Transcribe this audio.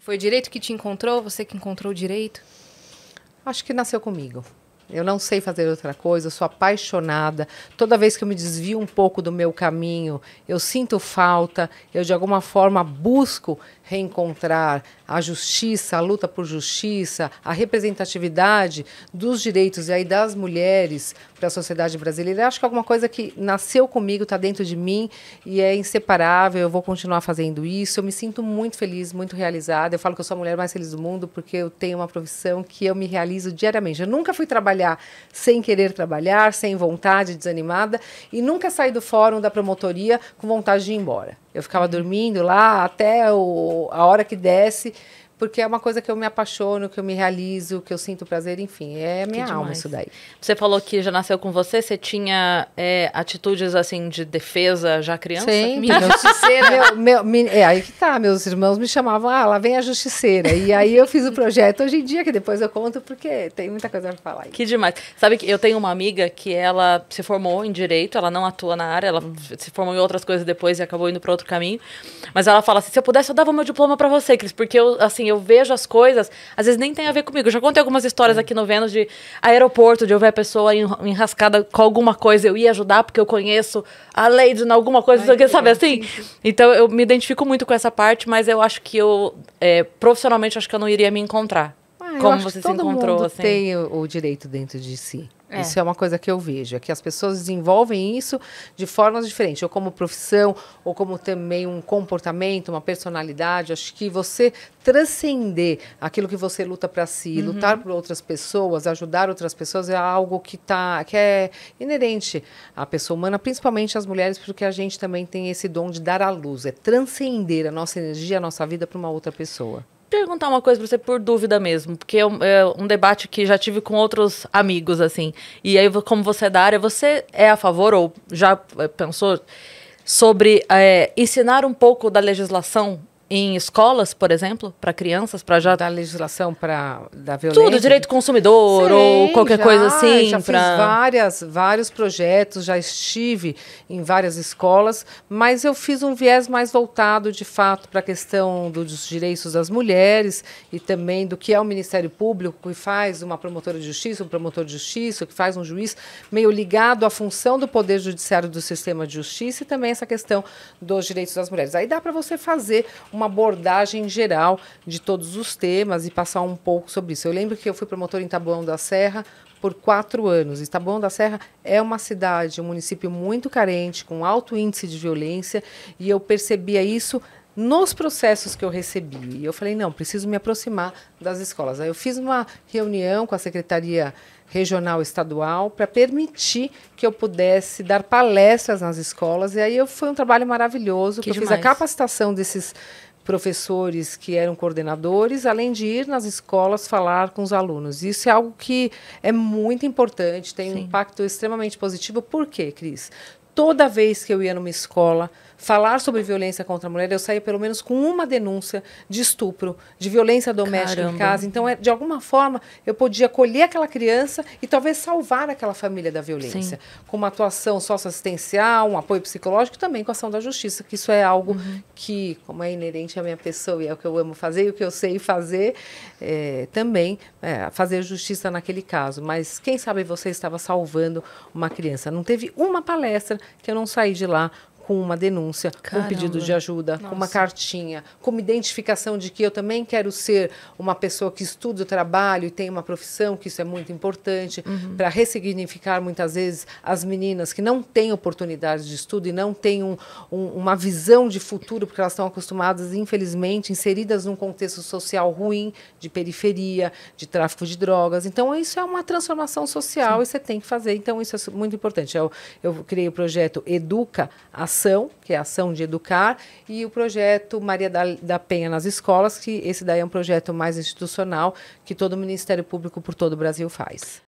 Foi o direito que te encontrou? Você que encontrou o direito? Acho que nasceu comigo. Eu não sei fazer outra coisa, eu sou apaixonada. Toda vez que eu me desvio um pouco do meu caminho, eu sinto falta, eu de alguma forma busco reencontrar a justiça, a luta por justiça, a representatividade dos direitos e aí das mulheres para a sociedade brasileira. Eu acho que é alguma coisa que nasceu comigo, está dentro de mim e é inseparável. Eu vou continuar fazendo isso. Eu me sinto muito feliz, muito realizada. Eu falo que eu sou a mulher mais feliz do mundo porque eu tenho uma profissão que eu me realizo diariamente. Eu nunca fui trabalhar trabalhar sem querer trabalhar, sem vontade, desanimada, e nunca saí do fórum da promotoria com vontade de ir embora. Eu ficava uhum. dormindo lá até o, a hora que desce porque é uma coisa que eu me apaixono, que eu me realizo, que eu sinto prazer, enfim, é minha alma isso daí. Você falou que já nasceu com você, você tinha é, atitudes assim de defesa já criança? Sim, justiceira. meu, meu, é aí que tá, meus irmãos me chamavam, ah, lá vem a justiceira. E aí eu fiz o projeto hoje em dia, que depois eu conto, porque tem muita coisa pra falar. Aí. Que demais. Sabe que eu tenho uma amiga que ela se formou em direito, ela não atua na área, ela se formou em outras coisas depois e acabou indo para outro caminho. Mas ela fala assim: se eu pudesse, eu dava meu diploma para você, Cris, porque eu, assim, eu vejo as coisas, às vezes nem tem a ver comigo. Eu já contei algumas histórias aqui no Vênus de aeroporto, de eu ver a pessoa enrascada com alguma coisa, eu ia ajudar porque eu conheço a Lady em alguma coisa, quer sabe assim? Então eu me identifico muito com essa parte, mas eu acho que eu, é, profissionalmente, acho que eu não iria me encontrar. Ah, como você se encontrou, mundo assim. tem o, o direito dentro de si. É. Isso é uma coisa que eu vejo, é que as pessoas desenvolvem isso de formas diferentes, ou como profissão, ou como também um comportamento, uma personalidade. Acho que você transcender aquilo que você luta para si, uhum. lutar por outras pessoas, ajudar outras pessoas é algo que tá que é inerente à pessoa humana, principalmente às mulheres, porque a gente também tem esse dom de dar à luz, é transcender a nossa energia, a nossa vida para uma outra pessoa perguntar uma coisa para você por dúvida mesmo, porque é, é um debate que já tive com outros amigos, assim. E aí, como você é da área, você é a favor ou já é, pensou sobre é, ensinar um pouco da legislação em escolas, por exemplo, para crianças, para já da legislação para da violência, tudo direito consumidor Sim, ou qualquer já, coisa assim, já pra... fiz várias vários projetos, já estive em várias escolas, mas eu fiz um viés mais voltado de fato para a questão dos direitos das mulheres e também do que é o Ministério Público que faz uma promotora de justiça, um promotor de justiça, que faz um juiz meio ligado à função do poder judiciário do sistema de justiça e também essa questão dos direitos das mulheres. Aí dá para você fazer uma uma abordagem geral de todos os temas e passar um pouco sobre isso. Eu lembro que eu fui promotor em Taboão da Serra por quatro anos. Taboão da Serra é uma cidade, um município muito carente, com alto índice de violência, e eu percebia isso nos processos que eu recebi. E eu falei, não, preciso me aproximar das escolas. Aí eu fiz uma reunião com a Secretaria Regional Estadual para permitir que eu pudesse dar palestras nas escolas. E aí eu, foi um trabalho maravilhoso, que, que eu fiz a capacitação desses professores que eram coordenadores, além de ir nas escolas falar com os alunos. Isso é algo que é muito importante, tem Sim. um impacto extremamente positivo. Por quê, Cris? toda vez que eu ia numa escola falar sobre violência contra a mulher, eu saía pelo menos com uma denúncia de estupro, de violência doméstica Caramba. em casa. Então, é, de alguma forma, eu podia acolher aquela criança e talvez salvar aquela família da violência, Sim. com uma atuação socioassistencial, um apoio psicológico, também com a ação da justiça, que isso é algo uhum. que, como é inerente à minha pessoa e é o que eu amo fazer e o que eu sei fazer, é, também é, fazer justiça naquele caso. Mas quem sabe você estava salvando uma criança. Não teve uma palestra que eu não saí de lá com uma denúncia, Caramba. com um pedido de ajuda, Nossa. com uma cartinha, com uma identificação de que eu também quero ser uma pessoa que estuda o trabalho e tem uma profissão, que isso é muito importante, uhum. para ressignificar muitas vezes as meninas que não têm oportunidades de estudo e não têm um, um, uma visão de futuro, porque elas estão acostumadas, infelizmente, inseridas num contexto social ruim, de periferia, de tráfico de drogas. Então, isso é uma transformação social Sim. e você tem que fazer. Então, isso é muito importante. Eu, eu criei o projeto Educa a Ação, que é a Ação de Educar, e o projeto Maria da, da Penha nas Escolas, que esse daí é um projeto mais institucional que todo o Ministério Público por todo o Brasil faz.